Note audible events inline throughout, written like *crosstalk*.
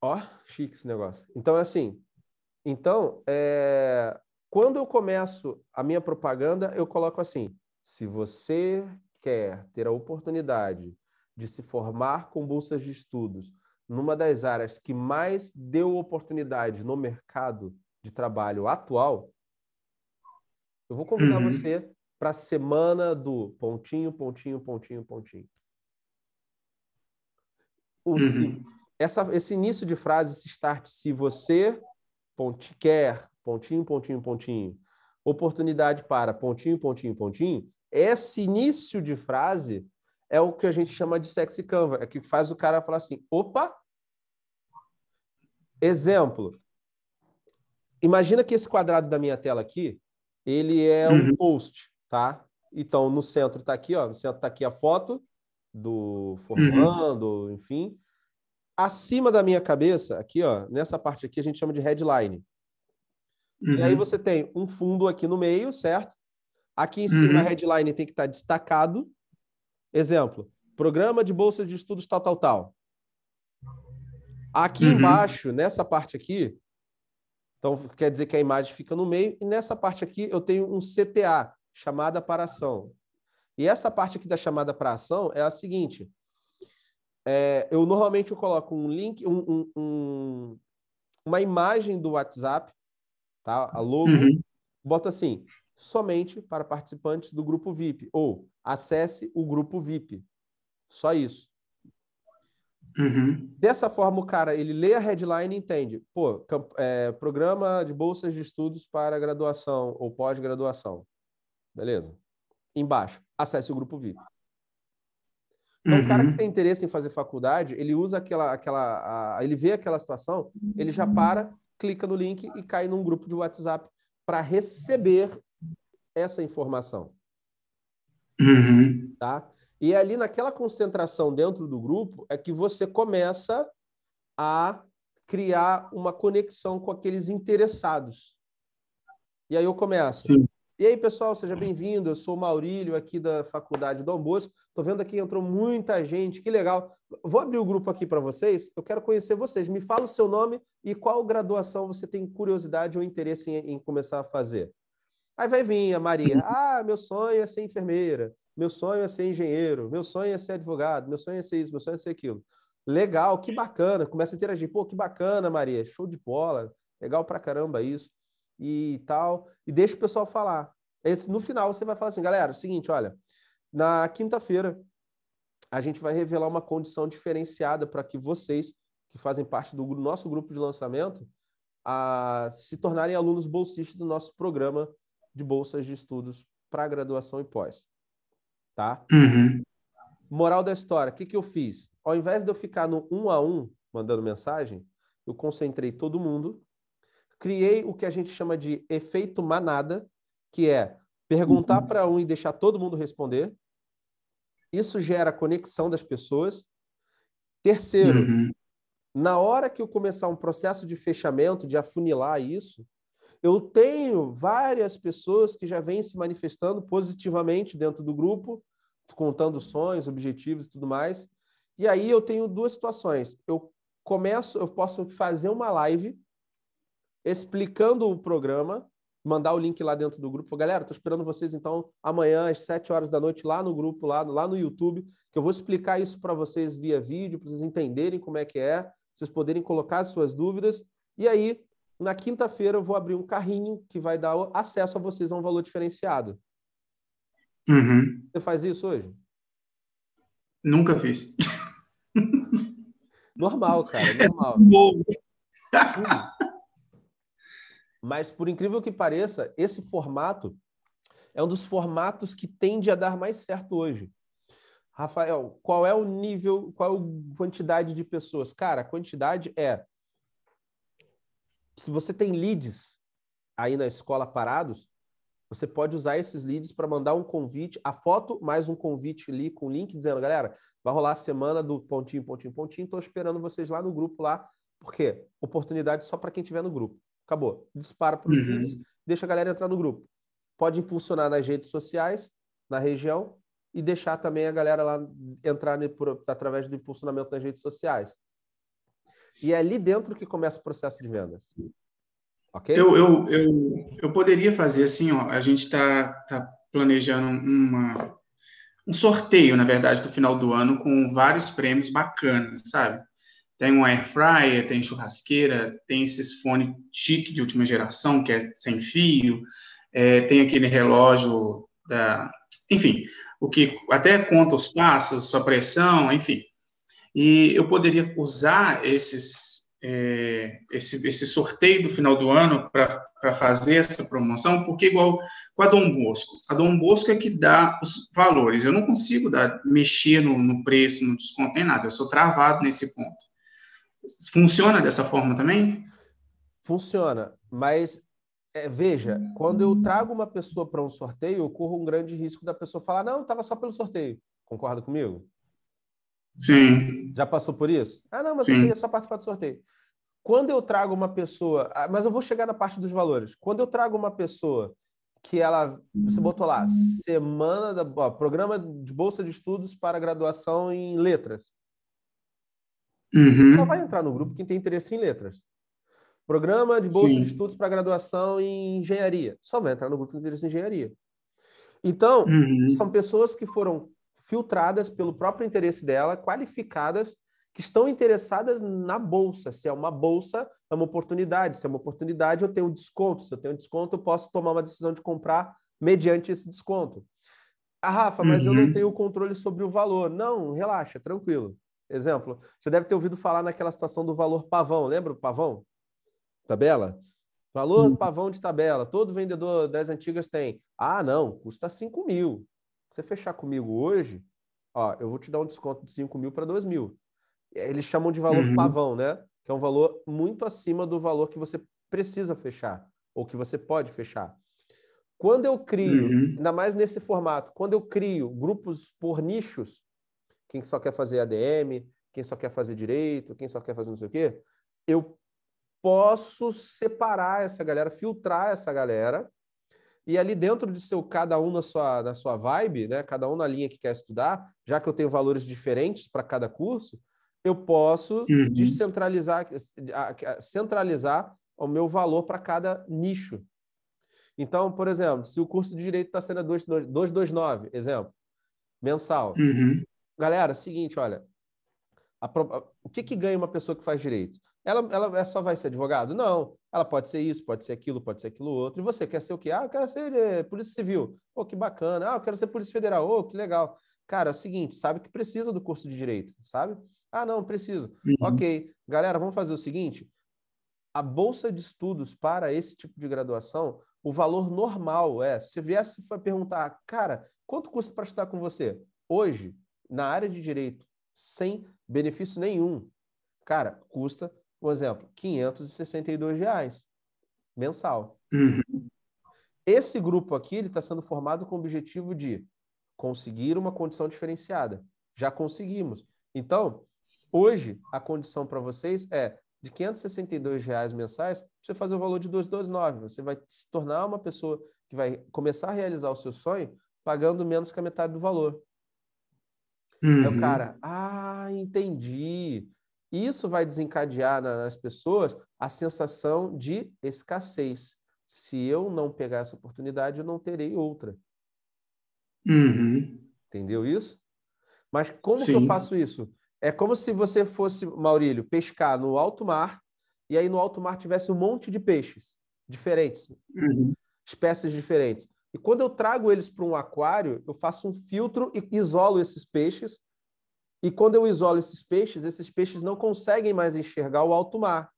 Ó, chique esse negócio. Então, é assim. Então, é... quando eu começo a minha propaganda, eu coloco assim: se você quer ter a oportunidade de se formar com bolsas de estudos numa das áreas que mais deu oportunidade no mercado de trabalho atual, eu vou convidar uhum. você para a semana do pontinho, pontinho, pontinho, pontinho o uhum. se, essa, esse início de frase, esse start, se você ponte, quer, pontinho, pontinho, pontinho, oportunidade para, pontinho, pontinho, pontinho, esse início de frase é o que a gente chama de sexy canva, é que faz o cara falar assim, opa, exemplo, imagina que esse quadrado da minha tela aqui, ele é um uhum. post, tá? Então, no centro está aqui, ó, no centro está aqui a foto, do uhum. formando, uhum. enfim. Acima da minha cabeça, aqui, ó, nessa parte aqui a gente chama de headline. Uhum. E aí uhum. você tem um fundo aqui no meio, certo? Aqui em cima uhum. a headline tem que estar tá destacado. Exemplo, programa de bolsa de estudos tal, tal, tal. Aqui uhum. embaixo, nessa parte aqui, então quer dizer que a imagem fica no meio, e nessa parte aqui eu tenho um CTA, chamada para ação. E essa parte aqui da chamada para ação é a seguinte. É, eu normalmente eu coloco um link, um, um, um, uma imagem do WhatsApp, tá? A logo, uhum. boto assim, somente para participantes do grupo VIP, ou acesse o grupo VIP. Só isso. Uhum. Dessa forma, o cara ele lê a headline e entende. Pô, é, programa de bolsas de estudos para graduação ou pós-graduação. Beleza embaixo, acesse o grupo VIP. Então, uhum. o cara uhum. que tem interesse em fazer faculdade, ele usa aquela, aquela, a, ele vê aquela situação, ele já uhum. para, clica no link e cai num grupo de WhatsApp para receber essa informação. Uhum. Tá? E é ali naquela concentração dentro do grupo é que você começa a criar uma conexão com aqueles interessados. E aí eu começo. Sim. E aí, pessoal, seja bem-vindo. Eu sou o Maurílio, aqui da Faculdade do Bosco. Estou vendo aqui entrou muita gente, que legal. Vou abrir o grupo aqui para vocês. Eu quero conhecer vocês. Me fala o seu nome e qual graduação você tem curiosidade ou interesse em, em começar a fazer. Aí vai vir a Maria. Ah, meu sonho é ser enfermeira. Meu sonho é ser engenheiro. Meu sonho é ser advogado. Meu sonho é ser isso. Meu sonho é ser aquilo. Legal, que bacana. Começa a interagir. Pô, que bacana, Maria. Show de bola. Legal pra caramba isso e tal, e deixa o pessoal falar. Assim, no final você vai falar assim, galera, é o seguinte, olha, na quinta-feira a gente vai revelar uma condição diferenciada para que vocês que fazem parte do nosso grupo de lançamento a, se tornarem alunos bolsistas do nosso programa de bolsas de estudos para graduação e pós, tá? Uhum. Moral da história, o que, que eu fiz? Ao invés de eu ficar no um a um mandando mensagem, eu concentrei todo mundo criei o que a gente chama de efeito manada, que é perguntar uhum. para um e deixar todo mundo responder. Isso gera conexão das pessoas. Terceiro, uhum. na hora que eu começar um processo de fechamento, de afunilar isso, eu tenho várias pessoas que já vêm se manifestando positivamente dentro do grupo, contando sonhos, objetivos e tudo mais. E aí eu tenho duas situações. Eu começo, eu posso fazer uma live explicando o programa, mandar o link lá dentro do grupo. Galera, estou esperando vocês então amanhã às 7 horas da noite lá no grupo, lá, lá no YouTube, que eu vou explicar isso para vocês via vídeo, para vocês entenderem como é que é, vocês poderem colocar as suas dúvidas. E aí, na quinta-feira, eu vou abrir um carrinho que vai dar acesso a vocês a um valor diferenciado. Uhum. Você faz isso hoje? Nunca fiz. *laughs* Normal, cara, é normal. Novo. Mas, por incrível que pareça, esse formato é um dos formatos que tende a dar mais certo hoje. Rafael, qual é o nível, qual a é quantidade de pessoas? Cara, a quantidade é. Se você tem leads aí na escola parados, você pode usar esses leads para mandar um convite, a foto mais um convite ali com link dizendo, galera, vai rolar a semana do pontinho, pontinho, pontinho, estou esperando vocês lá no grupo lá, porque oportunidade só para quem estiver no grupo. Acabou. Dispara para os uhum. vídeos, deixa a galera entrar no grupo. Pode impulsionar nas redes sociais, na região, e deixar também a galera lá entrar ne, por, através do impulsionamento nas redes sociais. E é ali dentro que começa o processo de vendas. Ok? Eu, eu, eu, eu poderia fazer assim, ó, a gente está tá planejando uma, um sorteio, na verdade, do final do ano com vários prêmios bacanas, sabe? Tem um air fryer, tem churrasqueira, tem esses fones chique de última geração, que é sem fio, é, tem aquele relógio da. Enfim, o que até conta os passos, sua pressão, enfim. E eu poderia usar esses, é, esse, esse sorteio do final do ano para fazer essa promoção, porque igual com a Dom Bosco. A Dom Bosco é que dá os valores. Eu não consigo dar, mexer no, no preço, no desconto, nem nada. Eu sou travado nesse ponto. Funciona dessa forma também? Funciona, mas é, veja, quando eu trago uma pessoa para um sorteio, eu corro um grande risco da pessoa falar: não, estava só pelo sorteio. Concorda comigo? Sim. Já passou por isso? Ah, não, mas Sim. eu queria só participar do sorteio. Quando eu trago uma pessoa, ah, mas eu vou chegar na parte dos valores. Quando eu trago uma pessoa que ela, você botou lá, semana da ó, programa de bolsa de estudos para graduação em letras. Uhum. Só vai entrar no grupo quem tem interesse em letras. Programa de bolsa Sim. de estudos para graduação em engenharia. Só vai entrar no grupo tem interesse em engenharia. Então, uhum. são pessoas que foram filtradas pelo próprio interesse dela, qualificadas, que estão interessadas na bolsa. Se é uma bolsa, é uma oportunidade. Se é uma oportunidade, eu tenho desconto. Se eu tenho desconto, eu posso tomar uma decisão de comprar mediante esse desconto. Ah, Rafa, mas uhum. eu não uhum. tenho controle sobre o valor. Não, relaxa, tranquilo. Exemplo, você deve ter ouvido falar naquela situação do valor pavão, lembra o pavão? Tabela? Valor hum. pavão de tabela. Todo vendedor das antigas tem. Ah, não, custa 5 mil. Você fechar comigo hoje, ó, eu vou te dar um desconto de 5 mil para 2 mil. Eles chamam de valor uhum. pavão, né? Que é um valor muito acima do valor que você precisa fechar, ou que você pode fechar. Quando eu crio, uhum. ainda mais nesse formato, quando eu crio grupos por nichos, quem só quer fazer ADM, quem só quer fazer direito, quem só quer fazer não sei o quê, eu posso separar essa galera, filtrar essa galera, e ali dentro de seu cada um na sua, na sua vibe, né, cada um na linha que quer estudar, já que eu tenho valores diferentes para cada curso, eu posso uhum. descentralizar, centralizar o meu valor para cada nicho. Então, por exemplo, se o curso de direito está sendo 229, exemplo, mensal, uhum galera, seguinte, olha, a, a, o que, que ganha uma pessoa que faz direito? Ela, ela é só vai ser advogado? Não. Ela pode ser isso, pode ser aquilo, pode ser aquilo outro. E você quer ser o quê? Ah, eu quero ser eh, Polícia Civil. Oh, que bacana. Ah, eu quero ser Polícia Federal. Oh, que legal. Cara, é o seguinte, sabe que precisa do curso de direito, sabe? Ah, não, preciso. Uhum. Ok. Galera, vamos fazer o seguinte: a bolsa de estudos para esse tipo de graduação, o valor normal é. Se você viesse para perguntar, cara, quanto custa para estudar com você? Hoje, na área de direito sem benefício nenhum, cara, custa, por exemplo, 562 reais mensal. Uhum. Esse grupo aqui ele está sendo formado com o objetivo de conseguir uma condição diferenciada. Já conseguimos. Então, hoje, a condição para vocês é de 562 reais mensais, você fazer o valor de 229. Você vai se tornar uma pessoa que vai começar a realizar o seu sonho pagando menos que a metade do valor. Uhum. Aí o uhum. cara, ah, entendi. Isso vai desencadear nas pessoas a sensação de escassez. Se eu não pegar essa oportunidade, eu não terei outra. Uhum. Entendeu isso? Mas como Sim. que eu faço isso? É como se você fosse, Maurílio, pescar no alto mar e aí no alto mar tivesse um monte de peixes diferentes, uhum. espécies diferentes. E quando eu trago eles para um aquário, eu faço um filtro e isolo esses peixes. E quando eu isolo esses peixes, esses peixes não conseguem mais enxergar o alto mar.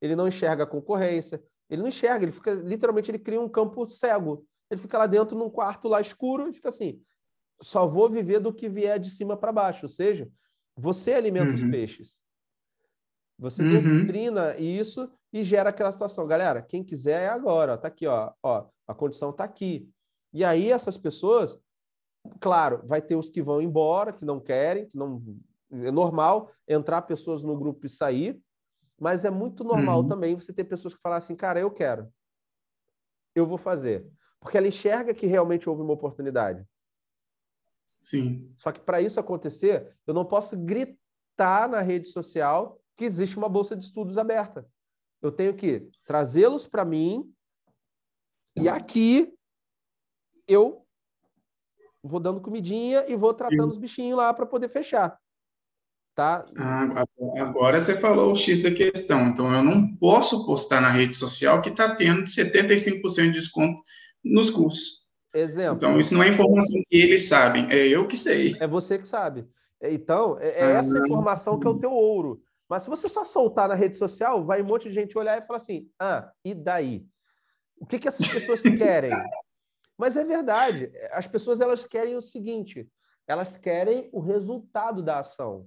Ele não enxerga a concorrência, ele não enxerga, ele fica literalmente ele cria um campo cego. Ele fica lá dentro num quarto lá escuro e fica assim: só vou viver do que vier de cima para baixo, ou seja, você alimenta uhum. os peixes. Você uhum. doutrina isso e gera aquela situação. Galera, quem quiser é agora. Ó. Tá aqui, ó. ó a condição está aqui. E aí essas pessoas, claro, vai ter os que vão embora, que não querem, que não é normal entrar pessoas no grupo e sair, mas é muito normal uhum. também você ter pessoas que falam assim, cara, eu quero, eu vou fazer, porque ela enxerga que realmente houve uma oportunidade. Sim. Só que para isso acontecer, eu não posso gritar na rede social que existe uma bolsa de estudos aberta. Eu tenho que trazê-los para mim, e aqui eu vou dando comidinha e vou tratando os bichinhos lá para poder fechar. Tá? Ah, agora você falou o X da questão. Então eu não posso postar na rede social que está tendo 75% de desconto nos cursos. Exemplo. Então isso não é informação que eles sabem, é eu que sei. É você que sabe. É, então, é, é ah. essa informação que é o teu ouro. Mas se você só soltar na rede social, vai um monte de gente olhar e falar assim: ah, e daí? O que, que essas pessoas querem? Mas é verdade. As pessoas elas querem o seguinte: elas querem o resultado da ação.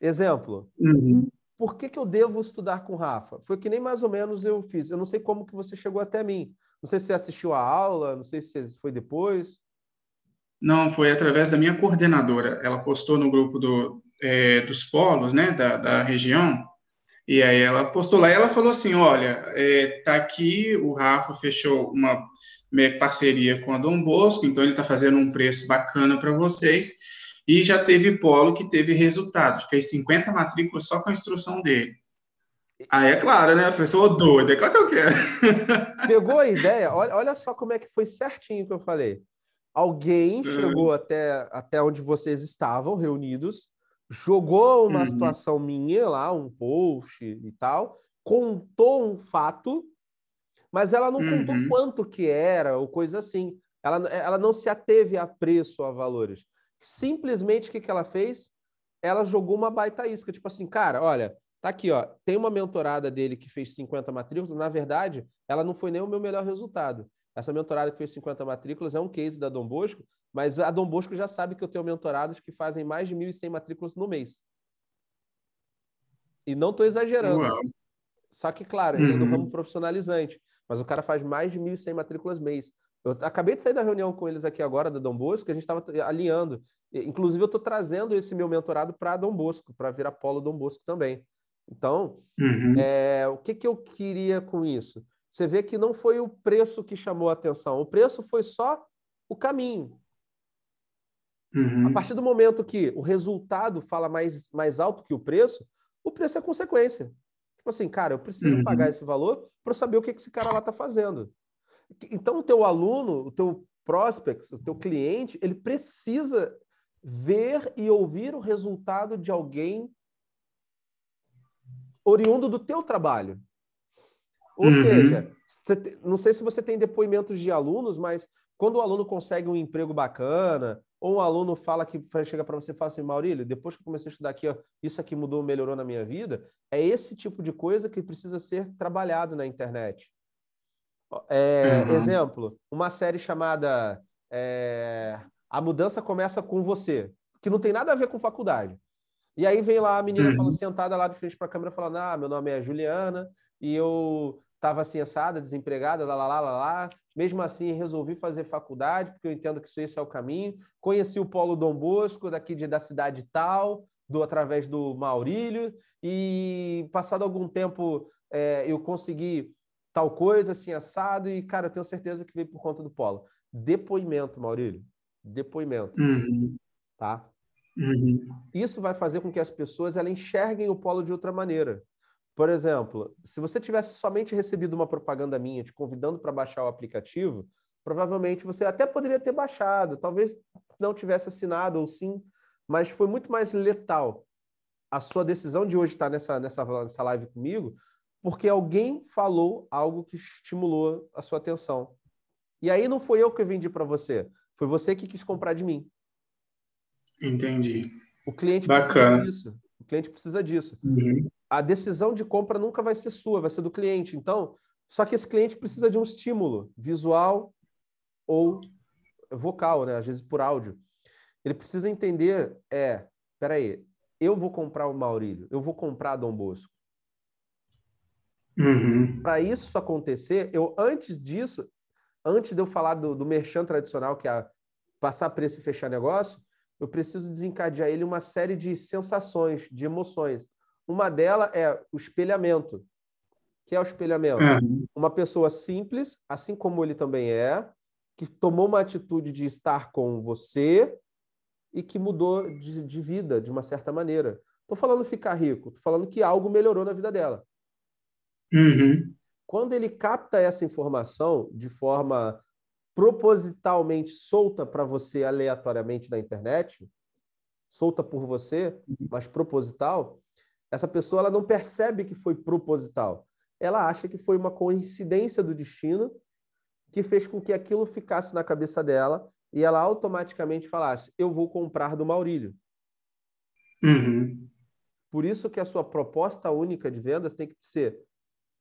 Exemplo. Uhum. Por que, que eu devo estudar com o Rafa? Foi que nem mais ou menos eu fiz. Eu não sei como que você chegou até mim. Não sei se você assistiu a aula, não sei se foi depois. Não, foi através da minha coordenadora. Ela postou no grupo do, é, dos polos, né, da, da região, e aí ela postou lá e ela falou assim, olha, é, tá aqui, o Rafa fechou uma né, parceria com a Dom Bosco, então ele está fazendo um preço bacana para vocês, e já teve polo que teve resultado, fez 50 matrículas só com a instrução dele. Aí é claro, né? Professor assim, doido, é claro que eu quero. *laughs* Pegou a ideia? Olha, olha só como é que foi certinho que eu falei. Alguém hum. chegou até, até onde vocês estavam reunidos jogou uma uhum. situação minha lá, um post e tal, contou um fato, mas ela não uhum. contou quanto que era ou coisa assim. Ela, ela não se ateve a preço, a valores. Simplesmente o que, que ela fez? Ela jogou uma baita isca, tipo assim, cara, olha, tá aqui, ó, tem uma mentorada dele que fez 50 matrículas, na verdade, ela não foi nem o meu melhor resultado. Essa mentorada que fez 50 matrículas é um case da Dom Bosco, mas a Dom Bosco já sabe que eu tenho mentorados que fazem mais de 1.100 matrículas no mês. E não estou exagerando. Uau. Só que, claro, ele uhum. é do uhum. ramo profissionalizante, mas o cara faz mais de 1.100 matrículas mês. Eu acabei de sair da reunião com eles aqui agora, da Dom Bosco, que a gente estava alinhando. Inclusive, eu estou trazendo esse meu mentorado para Dom Bosco, para virar polo Dom Bosco também. Então, uhum. é, o que, que eu queria com isso? Você vê que não foi o preço que chamou a atenção, o preço foi só o caminho. Uhum. A partir do momento que o resultado fala mais, mais alto que o preço, o preço é consequência. Tipo assim, cara, eu preciso uhum. pagar esse valor para saber o que esse cara lá está fazendo. Então, o teu aluno, o teu prospect, o teu cliente, ele precisa ver e ouvir o resultado de alguém oriundo do teu trabalho. Ou uhum. seja, não sei se você tem depoimentos de alunos, mas quando o aluno consegue um emprego bacana, ou um aluno fala que chega para você e fala assim, Maurílio, depois que eu comecei a estudar aqui, ó, isso aqui mudou, melhorou na minha vida, é esse tipo de coisa que precisa ser trabalhado na internet. É, uhum. Exemplo, uma série chamada é, A Mudança Começa Com Você, que não tem nada a ver com faculdade. E aí vem lá a menina uhum. sentada lá de frente para a câmera falando, ah, meu nome é Juliana e eu estava assada, desempregada, lá, lá, lá, lá, lá. Mesmo assim, resolvi fazer faculdade, porque eu entendo que isso, é o caminho. Conheci o Polo Dom Bosco, daqui de, da cidade tal, do através do Maurílio, e passado algum tempo é, eu consegui tal coisa, assim, assado, e, cara, eu tenho certeza que veio por conta do Polo. Depoimento, Maurílio. Depoimento. Uhum. Tá? Uhum. Isso vai fazer com que as pessoas ela enxerguem o polo de outra maneira. Por exemplo, se você tivesse somente recebido uma propaganda minha te convidando para baixar o aplicativo, provavelmente você até poderia ter baixado, talvez não tivesse assinado ou sim, mas foi muito mais letal a sua decisão de hoje estar nessa, nessa, nessa live comigo, porque alguém falou algo que estimulou a sua atenção. E aí não foi eu que vendi para você, foi você que quis comprar de mim. Entendi. O cliente Bacana. precisa disso. O cliente precisa disso. Uhum a decisão de compra nunca vai ser sua, vai ser do cliente. Então, só que esse cliente precisa de um estímulo visual ou vocal, né? Às vezes por áudio. Ele precisa entender, é, peraí, eu vou comprar o Maurílio, eu vou comprar Dom Bosco. Uhum. Para isso acontecer, eu antes disso, antes de eu falar do, do merchan tradicional, que é passar preço e fechar negócio, eu preciso desencadear ele uma série de sensações, de emoções. Uma delas é o espelhamento. que é o espelhamento? É. Uma pessoa simples, assim como ele também é, que tomou uma atitude de estar com você e que mudou de, de vida de uma certa maneira. Estou falando ficar rico, estou falando que algo melhorou na vida dela. Uhum. Quando ele capta essa informação de forma propositalmente solta para você aleatoriamente na internet, solta por você, mas proposital, essa pessoa ela não percebe que foi proposital. Ela acha que foi uma coincidência do destino que fez com que aquilo ficasse na cabeça dela e ela automaticamente falasse: Eu vou comprar do Maurílio. Uhum. Por isso que a sua proposta única de vendas tem que ser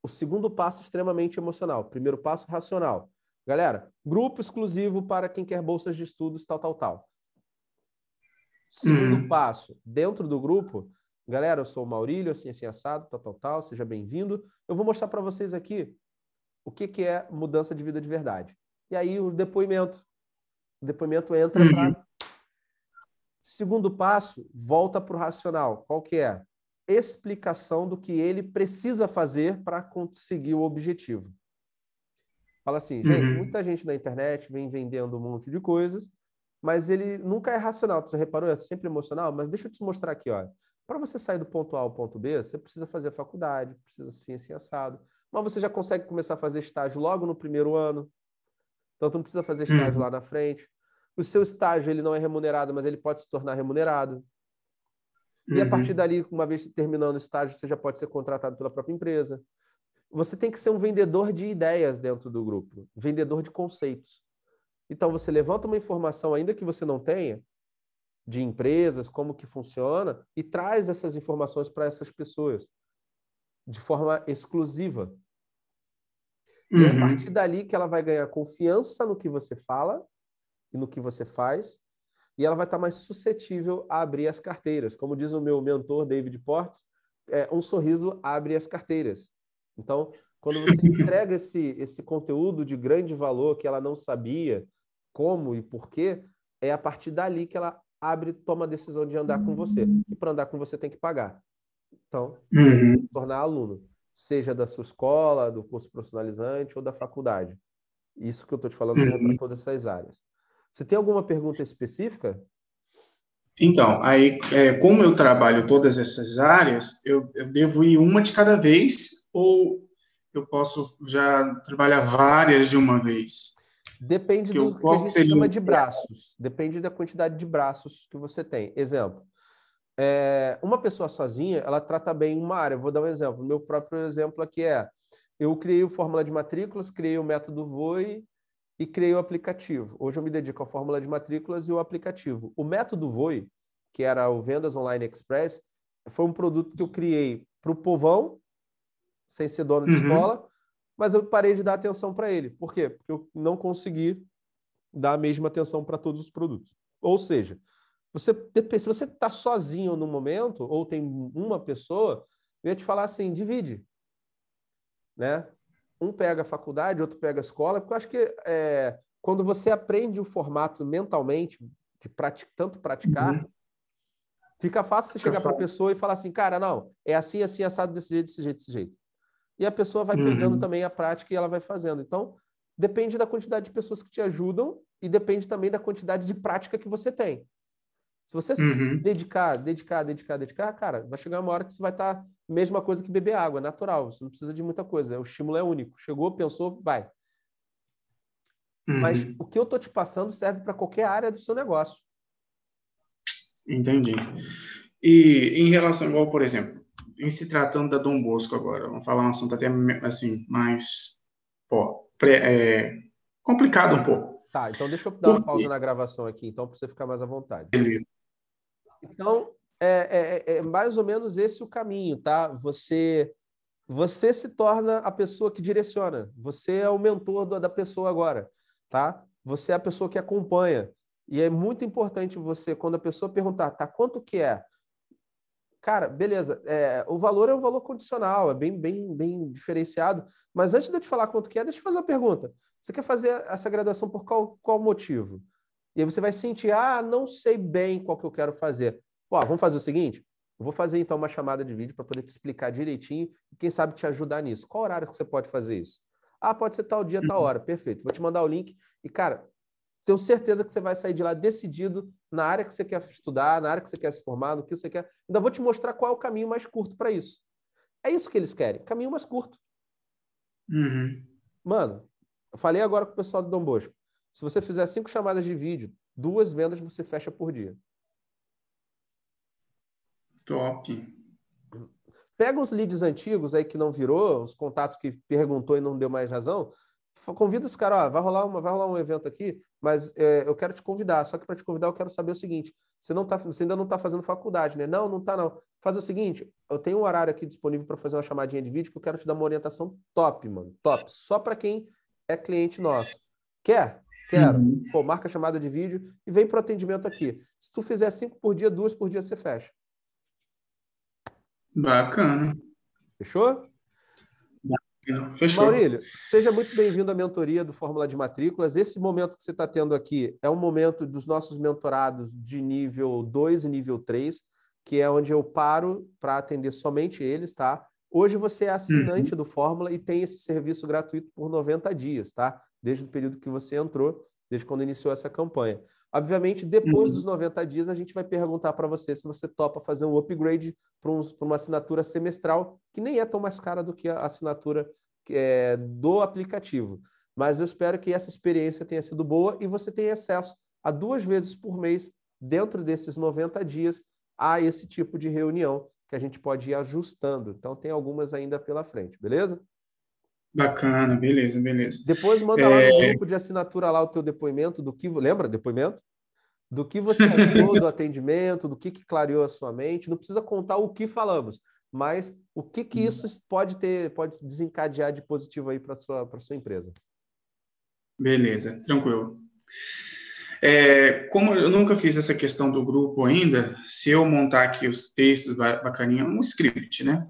o segundo passo extremamente emocional, primeiro passo racional. Galera, grupo exclusivo para quem quer bolsas de estudos, tal, tal, tal. Segundo uhum. passo, dentro do grupo, Galera, eu sou o Maurílio, assim, assim, assado, tal, tal, tal, seja bem-vindo. Eu vou mostrar para vocês aqui o que, que é mudança de vida de verdade. E aí o depoimento. O depoimento entra uhum. para... Segundo passo, volta para o racional. Qual que é? Explicação do que ele precisa fazer para conseguir o objetivo. Fala assim, gente, uhum. muita gente na internet vem vendendo um monte de coisas, mas ele nunca é racional. Você reparou? É sempre emocional, mas deixa eu te mostrar aqui, olha. Para você sair do ponto A ao ponto B, você precisa fazer faculdade, precisa ciência assim, assado. Mas você já consegue começar a fazer estágio logo no primeiro ano. Então, você não precisa fazer estágio uhum. lá na frente. O seu estágio ele não é remunerado, mas ele pode se tornar remunerado. E a uhum. partir dali, uma vez terminando o estágio, você já pode ser contratado pela própria empresa. Você tem que ser um vendedor de ideias dentro do grupo, vendedor de conceitos. Então, você levanta uma informação, ainda que você não tenha, de empresas, como que funciona, e traz essas informações para essas pessoas de forma exclusiva. Uhum. E é a uhum. partir dali que ela vai ganhar confiança no que você fala e no que você faz, e ela vai estar tá mais suscetível a abrir as carteiras. Como diz o meu mentor, David Portes, é, um sorriso abre as carteiras. Então, quando você *laughs* entrega esse, esse conteúdo de grande valor que ela não sabia como e por quê, é a partir dali que ela abre, toma a decisão de andar com você. E para andar com você tem que pagar. Então, uhum. tornar aluno, seja da sua escola, do curso profissionalizante ou da faculdade. Isso que eu estou te falando uhum. é para todas essas áreas. Você tem alguma pergunta específica? Então, aí, é, como eu trabalho todas essas áreas, eu, eu, devo ir uma de cada vez ou eu posso já trabalhar várias de uma vez? Depende que do que a gente seria... chama de braços. Depende da quantidade de braços que você tem. Exemplo. É, uma pessoa sozinha, ela trata bem uma área. Vou dar um exemplo. Meu próprio exemplo aqui é: eu criei o fórmula de matrículas, criei o método voe e criei o aplicativo. Hoje eu me dedico à fórmula de matrículas e o aplicativo. O método voe, que era o Vendas Online Express, foi um produto que eu criei para o povão, sem ser dono de uhum. escola, mas eu parei de dar atenção para ele. Por quê? Porque eu não consegui dar a mesma atenção para todos os produtos. Ou seja, você, se você está sozinho no momento, ou tem uma pessoa, eu ia te falar assim: divide. Né? Um pega a faculdade, outro pega a escola, porque eu acho que é, quando você aprende o formato mentalmente, de pratic, tanto praticar, uhum. fica fácil você chegar para a pessoa e falar assim: cara, não, é assim, assim, assado desse jeito, desse jeito, desse jeito e a pessoa vai pegando uhum. também a prática e ela vai fazendo. Então, depende da quantidade de pessoas que te ajudam e depende também da quantidade de prática que você tem. Se você uhum. se dedicar, dedicar, dedicar, dedicar, cara, vai chegar uma hora que você vai estar tá mesma coisa que beber água, natural, você não precisa de muita coisa, o estímulo é único. Chegou, pensou, vai. Uhum. Mas o que eu tô te passando serve para qualquer área do seu negócio. Entendi. E em relação, igual, por exemplo, em se tratando da Dom Bosco agora, vamos falar um assunto até assim, mais pô, pré, é, complicado um pouco. Tá, então deixa eu dar uma pausa na gravação aqui, então, para você ficar mais à vontade. Beleza. Então, é, é, é, é, mais ou menos esse o caminho, tá? Você você se torna a pessoa que direciona, você é o mentor do, da pessoa agora, tá? Você é a pessoa que acompanha. E é muito importante você, quando a pessoa perguntar, tá, quanto que é? cara, beleza, é, o valor é um valor condicional, é bem, bem, bem diferenciado. Mas antes de eu te falar quanto que é, deixa eu fazer uma pergunta. Você quer fazer essa graduação por qual, qual motivo? E aí você vai sentir, ah, não sei bem qual que eu quero fazer. Ó, vamos fazer o seguinte? Eu vou fazer então uma chamada de vídeo para poder te explicar direitinho e quem sabe te ajudar nisso. Qual horário que você pode fazer isso? Ah, pode ser tal dia, tal uhum. hora. Perfeito. Vou te mandar o link. E, cara, tenho certeza que você vai sair de lá decidido na área que você quer estudar, na área que você quer se formar, no que você quer. Ainda vou te mostrar qual é o caminho mais curto para isso. É isso que eles querem, caminho mais curto. Uhum. Mano, eu falei agora com o pessoal do Dom Bosco. Se você fizer cinco chamadas de vídeo, duas vendas você fecha por dia. Top. Pega os leads antigos aí que não virou, os contatos que perguntou e não deu mais razão, convida esse cara, ó, vai rolar uma, vai rolar um evento aqui, mas é, eu quero te convidar. Só que para te convidar eu quero saber o seguinte: você não tá, você ainda não está fazendo faculdade, né? Não, não está não. Faz o seguinte, eu tenho um horário aqui disponível para fazer uma chamadinha de vídeo que eu quero te dar uma orientação top, mano, top. Só para quem é cliente nosso. Quer? Quero. Uhum. Pô, marca a chamada de vídeo e vem pro atendimento aqui. Se tu fizer cinco por dia, duas por dia, você fecha. Bacana. Fechou? Fechou. Maurílio, seja muito bem-vindo à mentoria do Fórmula de Matrículas. Esse momento que você está tendo aqui é um momento dos nossos mentorados de nível 2 e nível 3, que é onde eu paro para atender somente eles, tá? Hoje você é assinante uhum. do Fórmula e tem esse serviço gratuito por 90 dias, tá? Desde o período que você entrou, desde quando iniciou essa campanha. Obviamente, depois uhum. dos 90 dias, a gente vai perguntar para você se você topa fazer um upgrade para um, uma assinatura semestral, que nem é tão mais cara do que a assinatura é, do aplicativo. Mas eu espero que essa experiência tenha sido boa e você tenha acesso a duas vezes por mês, dentro desses 90 dias, a esse tipo de reunião que a gente pode ir ajustando. Então, tem algumas ainda pela frente, beleza? Bacana, beleza, beleza. Depois manda lá no é. grupo de assinatura lá o teu depoimento do que. Lembra? Depoimento? Do que você achou do *laughs* atendimento, do que, que clareou a sua mente. Não precisa contar o que falamos, mas o que, que isso uhum. pode ter, pode desencadear de positivo aí para sua para sua empresa. Beleza, tranquilo. É, como eu nunca fiz essa questão do grupo ainda, se eu montar aqui os textos bacaninha, um script, né?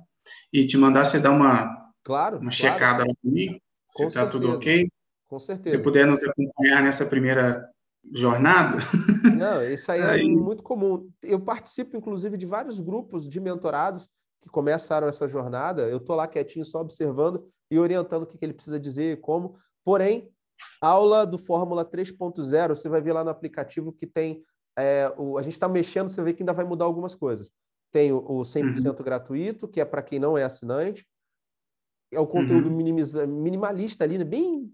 E te mandar você dar uma Claro. Uma claro. checada ali, se está tudo ok. Com certeza. Se puder nos acompanhar nessa primeira jornada. *laughs* Não, isso aí, é aí é muito comum. Eu participo, inclusive, de vários grupos de mentorados que começaram essa jornada. Eu estou lá quietinho, só observando e orientando o que, ele precisa dizer e como. Porém, aula do Fórmula 3.0, você vai ver lá no aplicativo que tem. É, o, a gente está mexendo, você vê que ainda vai mudar algumas coisas. Tem o, o 100% uhum. gratuito, que é para quem não é assinante é o conteúdo uhum. minimalista ali, né? bem.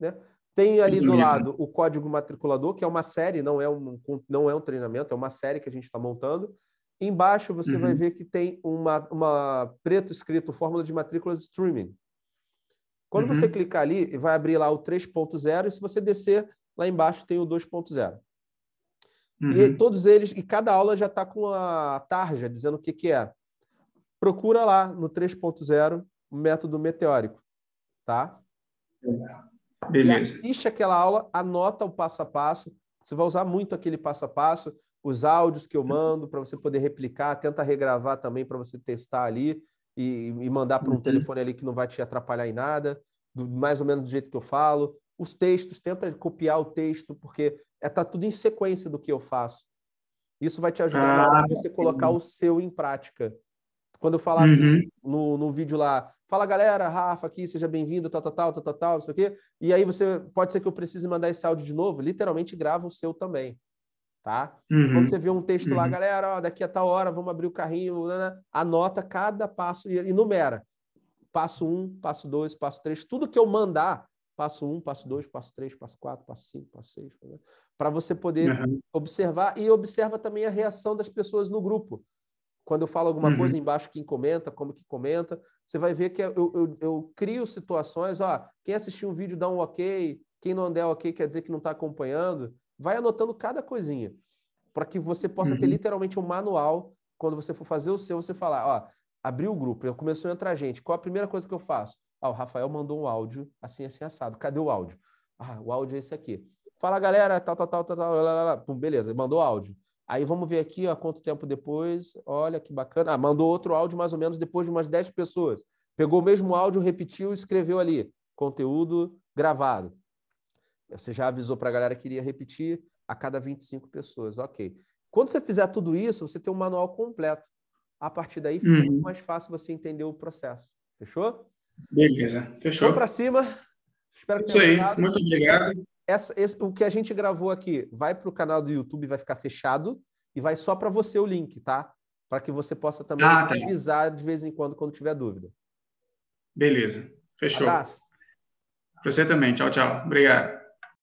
Né? Tem ali do né? lado o código matriculador, que é uma série, não é um, não é um treinamento, é uma série que a gente está montando. Embaixo você uhum. vai ver que tem uma, uma preto escrito fórmula de matrículas streaming. Quando uhum. você clicar ali, vai abrir lá o 3.0 e se você descer lá embaixo tem o 2.0. Uhum. E todos eles e cada aula já está com a tarja dizendo o que que é. Procura lá no 3.0 método meteórico, tá? Beleza. E assiste aquela aula, anota o passo a passo. Você vai usar muito aquele passo a passo, os áudios que eu mando para você poder replicar, tenta regravar também para você testar ali e, e mandar para um uhum. telefone ali que não vai te atrapalhar em nada, do, mais ou menos do jeito que eu falo. Os textos, tenta copiar o texto, porque está é, tá tudo em sequência do que eu faço. Isso vai te ajudar ah, a você colocar o seu em prática. Quando eu falar assim, uhum. assim no, no vídeo lá, Fala galera, Rafa aqui, seja bem-vindo, tal, tal, tal, tal, tal, tal, não sei o quê. E aí você pode ser que eu precise mandar esse áudio de novo, literalmente grava o seu também. Tá? Uhum. Quando você vê um texto uhum. lá, galera, ó, daqui a tal hora vamos abrir o carrinho, né, né, anota cada passo e, enumera. Passo 1, um, passo 2, passo 3, tudo que eu mandar, passo 1, um, passo 2, passo 3, passo 4, passo 5, passo 6, para você poder uhum. observar e observa também a reação das pessoas no grupo. Quando eu falo alguma uhum. coisa embaixo, quem comenta, como que comenta, você vai ver que é, eu, eu, eu crio situações, ó, quem assistiu um vídeo dá um ok, quem não der ok quer dizer que não está acompanhando. Vai anotando cada coisinha, para que você possa uhum. ter literalmente um manual. Quando você for fazer o seu, você falar, ó, abri o grupo, eu começou a entrar gente, qual a primeira coisa que eu faço? Ah, o Rafael mandou um áudio, assim, assim, assado. Cadê o áudio? Ah, o áudio é esse aqui. Fala, galera, tal, tal, tal, tal, tal, lá, lá, lá. Pum, beleza, mandou áudio. Aí vamos ver aqui, ó, quanto tempo depois. Olha que bacana. Ah, mandou outro áudio mais ou menos depois de umas 10 pessoas. Pegou o mesmo áudio, repetiu e escreveu ali: conteúdo gravado. Você já avisou para a galera que iria repetir a cada 25 pessoas. Ok. Quando você fizer tudo isso, você tem um manual completo. A partir daí fica uhum. muito mais fácil você entender o processo. Fechou? Beleza. Fechou. Vamos para cima. Espero que Isso tenha Aí. Muito obrigado essa, esse, o que a gente gravou aqui vai para o canal do YouTube, vai ficar fechado e vai só para você o link, tá? Para que você possa também ah, tá. avisar de vez em quando quando tiver dúvida. Beleza, fechou. Abraço. Para você também. Tchau, tchau. Obrigado.